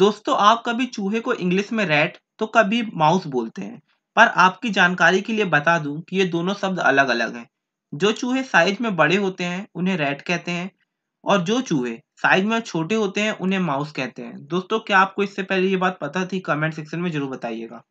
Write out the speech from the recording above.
दोस्तों आप कभी चूहे को इंग्लिश में रैट तो कभी माउस बोलते हैं पर आपकी जानकारी के लिए बता दूं कि ये दोनों शब्द अलग अलग हैं जो चूहे साइज में बड़े होते हैं उन्हें रैट कहते हैं और जो चूहे साइज में छोटे होते हैं उन्हें माउस कहते हैं दोस्तों क्या आपको इससे पहले ये बात पता थी कमेंट सेक्शन में जरूर बताइएगा